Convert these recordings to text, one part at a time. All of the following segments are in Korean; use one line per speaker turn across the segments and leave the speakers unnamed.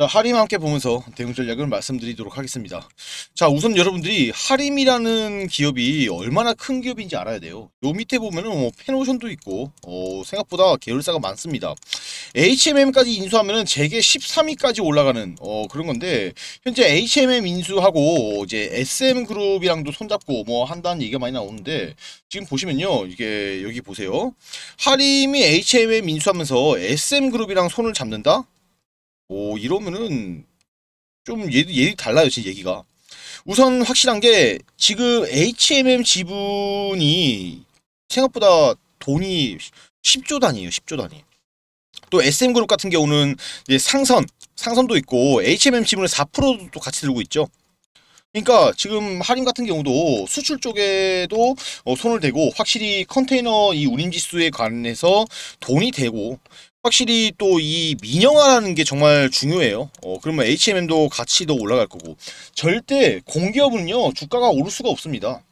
자, 하림 함께 보면서 대응 전략을 말씀드리도록 하겠습니다. 자, 우선 여러분들이 하림이라는 기업이 얼마나 큰 기업인지 알아야 돼요. 요 밑에 보면은 뭐 페노션도 있고 어, 생각보다 계열사가 많습니다. HMM까지 인수하면은 재계 13위까지 올라가는 어, 그런 건데 현재 HMM 인수하고 이제 SM 그룹이랑도 손잡고 뭐 한다는 얘기가 많이 나오는데 지금 보시면요. 이게 여기 보세요. 하림이 HMM 인수하면서 SM 그룹이랑 손을 잡는다? 오 이러면은 좀 얘, 얘 달라요 제 얘기가 우선 확실한 게 지금 HMM 지분이 생각보다 돈이 10조 단위에요 10조 단위 또 SM그룹 같은 경우는 상선 상선도 있고 HMM 지분의 4%도 같이 들고 있죠 그러니까 지금 할인 같은 경우도 수출 쪽에도 어, 손을 대고 확실히 컨테이너 이 운임지수에 관해서 돈이 되고 확실히 또 이 민영화라는 게 정말 중요해요. 어, 그러면 HMM도 같이 더 올라갈 거고 절대 공기업은요 주가가 오를 수가 없습니다.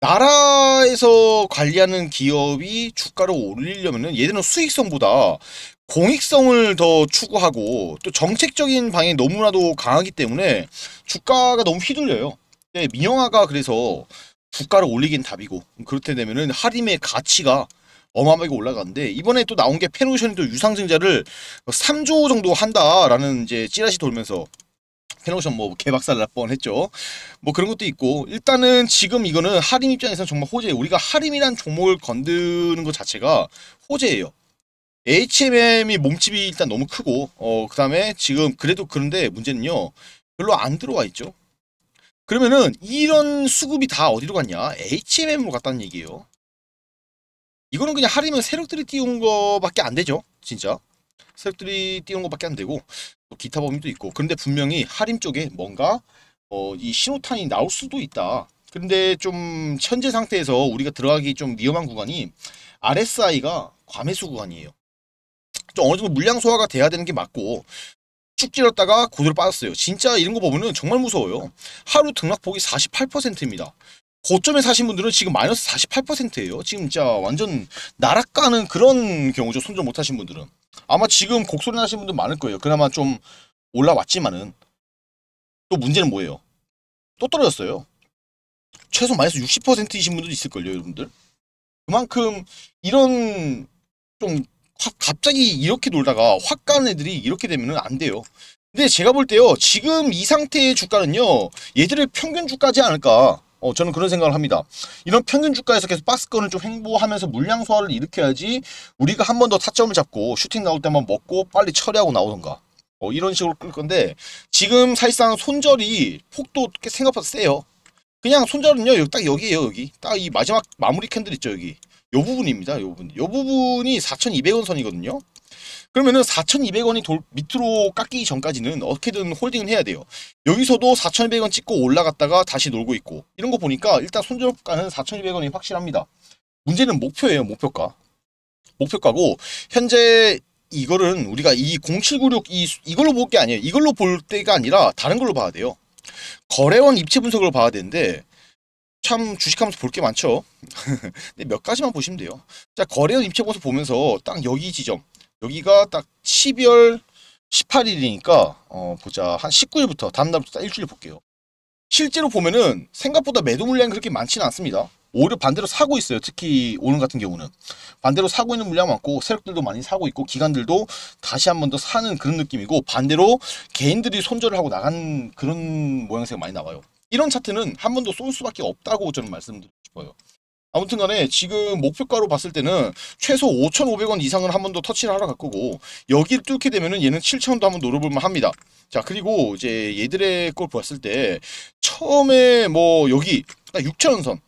나라에서 관리하는 기업이 주가를 올리려면은 얘들은 수익성보다 공익성을 더 추구하고 또 정책적인 방향이 너무나도 강하기 때문에 주가가 너무 휘둘려요. 네, 민영화가 그래서 주가를 올리긴 답이고 그렇게 되면은 할인의 가치가 어마어마하게 올라갔는데 이번에 또 나온 게 페노션이 또 유상증자를 3조 정도 한다라는 이제 찌라시 돌면서 페노션 뭐 개박살 날 뻔했죠. 뭐 그런 것도 있고 일단은 지금 이거는 하림 입장에서는 정말 호재예요. 우리가 하림이란 종목을 건드는 것 자체가 호재예요. HMM이 몸집이 일단 너무 크고 어 그다음에 지금 그래도 그런데 문제는요. 별로 안 들어와 있죠. 그러면은 이런 수급이 다 어디로 갔냐? HMM으로 갔다는 얘기예요. 이거는 그냥 하인면 세력들이 띄운 거밖에 안 되죠. 진짜. 세력들이 띄운 거밖에 안 되고 기타 범위도 있고 그런데 분명히 하림 쪽에 뭔가 어, 이 신호탄이 나올 수도 있다. 근데 좀 현재 상태에서 우리가 들어가기 좀 위험한 구간이 RSI가 과매수 구간이에요. 좀 어느 정도 물량 소화가 돼야 되는 게 맞고 쭉 찔렀다가 고대로 빠졌어요. 진짜 이런 거보면 정말 무서워요. 하루 등락폭이 48%입니다. 고점에 사신 분들은 지금 마이너스 48%예요. 지금 진짜 완전 나락가는 그런 경우죠. 손절 못하신 분들은. 아마 지금 곡소리 나신 분들 많을 거예요. 그나마 좀 올라왔지만은 또 문제는 뭐예요? 또 떨어졌어요. 최소 마이너스 60%이신 분들도 있을걸요. 여러분들. 그만큼 이런 좀 갑자기 이렇게 놀다가 확 가는 애들이 이렇게 되면 안 돼요. 근데 제가 볼 때요. 지금 이 상태의 주가는요. 얘들을 평균 주가지 않을까. 어, 저는 그런 생각을 합니다. 이런 평균 주가에서 계속 박스권을 좀 횡보하면서 물량 소화를 일으켜야지 우리가 한 번 더 타점을 잡고 슈팅 나올 때만 먹고 빨리 처리하고 나오던가 어, 이런 식으로 끌 건데 지금 사실상 손절이 폭도 생각보다 세요. 그냥 손절은요 딱 여기에요 여기 딱 이 마지막 마무리 캔들 있죠 여기 요 부분입니다 요 부분 요 부분이 4,200원 선이거든요 그러면은 4,200원이 돌 밑으로 깎이기 전까지는 어떻게든 홀딩을 해야 돼요. 여기서도 4,200원 찍고 올라갔다가 다시 놀고 있고 이런 거 보니까 일단 손절가는 4,200원이 확실합니다. 문제는 목표예요, 목표가. 목표가고 현재 이거는 우리가 이 0796 이, 이걸로 볼 게 아니에요. 이걸로 볼 때가 아니라 다른 걸로 봐야 돼요. 거래원 입체 분석을 봐야 되는데 참 주식하면서 볼 게 많죠. 몇 가지만 보시면 돼요. 자 거래원 입체 분석 보면서 딱 여기 지점 여기가 딱 12월 18일이니까 어 보자 한 19일부터 다음날부터 일주일 볼게요 실제로 보면은 생각보다 매도 물량이 그렇게 많지는 않습니다 오히려 반대로 사고 있어요 특히 오늘 같은 경우는 반대로 사고 있는 물량 많고 세력들도 많이 사고 있고 기관들도 다시 한 번 더 사는 그런 느낌이고 반대로 개인들이 손절을 하고 나간 그런 모양새가 많이 나와요 이런 차트는 한 번도 쏠 수밖에 없다고 저는 말씀드리고 싶어요 아무튼 간에 지금 목표가로 봤을 때는 최소 5,500원 이상을 한 번 더 터치를 하러 갈 거고 여기를 뚫게 되면은 얘는 7,000원도 한 번 노려볼만 합니다. 자 그리고 이제 얘들의 걸 봤을 때 처음에 뭐 여기 6,000원 아, 선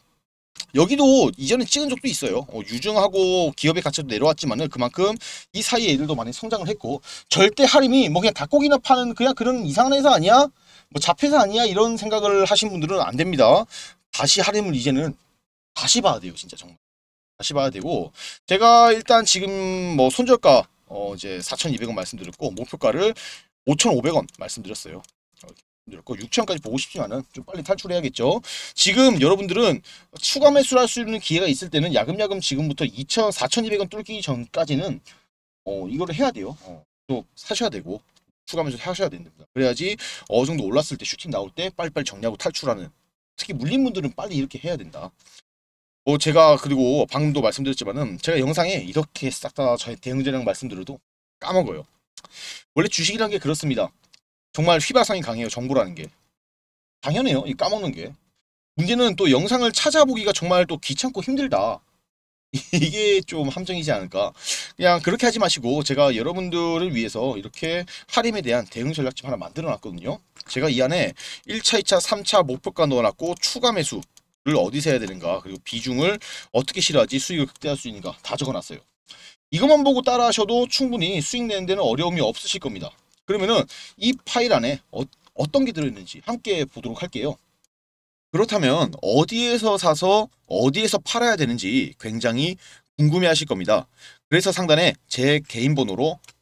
여기도 이전에 찍은 적도 있어요. 어, 유증하고 기업의 가치도 내려왔지만은 그만큼 이 사이에 애들도 많이 성장을 했고 절대 하림이 뭐 그냥 닭고기나 파는 그냥 그런 이상한 회사 아니야? 뭐 잡회사 아니야? 이런 생각을 하신 분들은 안 됩니다. 다시 하림을 이제는 다시 봐야 돼요 진짜 정말 다시 봐야 되고 제가 일단 지금 뭐 손절가 어 이제 4,200원 말씀드렸고 목표가를 5,500원 말씀드렸어요 드렸고 6 0 0 0원까지 보고 싶지만은 좀 빨리 탈출해야겠죠. 지금 여러분들은 추가 매수를 할 수 있는 기회가 있을 때는 야금야금 지금부터 2천 4,200원 뚫기 전까지는 어 이거를 해야 돼요. 어, 또 사셔야 되고 추가 매수 하셔야 됩니다. 그래야지 어느 정도 올랐을 때 슈팅 나올 때 빨리빨리 정리하고 탈출하는 특히 물린 분들은 빨리 이렇게 해야 된다. 뭐 제가 그리고 방금도 말씀드렸지만은 제가 영상에 이렇게 싹 다 저의 대응전략 말씀드려도 까먹어요. 원래 주식이란 게 그렇습니다. 정말 휘바성이 강해요. 정보라는 게. 당연해요. 이 까먹는 게. 문제는 또 영상을 찾아보기가 정말 또 귀찮고 힘들다. 이게 좀 함정이지 않을까. 그냥 그렇게 하지 마시고 제가 여러분들을 위해서 이렇게 할인에 대한 대응 전략집 하나 만들어 놨거든요. 제가 이 안에 1차, 2차, 3차 목표가 넣어놨고 추가 매수 어디서 해야 되는가 그리고 비중을 어떻게 실어야지 수익을 극대화할 수 있는가 다 적어놨어요. 이것만 보고 따라하셔도 충분히 수익 내는 데는 어려움이 없으실 겁니다. 그러면은 이 파일 안에 어, 어떤 게 들어있는지 함께 보도록 할게요. 그렇다면 어디에서 사서 어디에서 팔아야 되는지 굉장히 궁금해 하실 겁니다. 그래서 상단에 제 개인 번호로